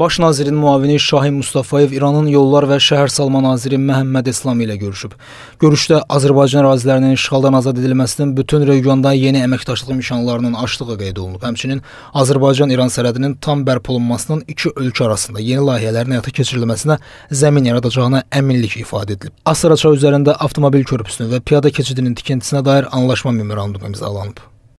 Baş nazirin müavini Şahin Mustafayev İranın Yollar və Şəhər Salma naziri Məhəmməd İslam ilə görüşüb. Görüşdə Azərbaycan ərazilərinin işğaldan azad edilməsinin bütün regionda yeni əməkdaşlıq imkanlarının açdığı qeyd olunub. Həmçinin Azərbaycan-İran sərhədinin tam bərpa olunmasının iki ölkə arasında yeni layihələrin həyata keçirilməsinə zəmin yaradacağına əminlik ifadə edilib. Asaraçay üzərində avtomobil körpüsünün və piyada keçidinin tikintisinə dair anlaşma memorandumu imzalanıb.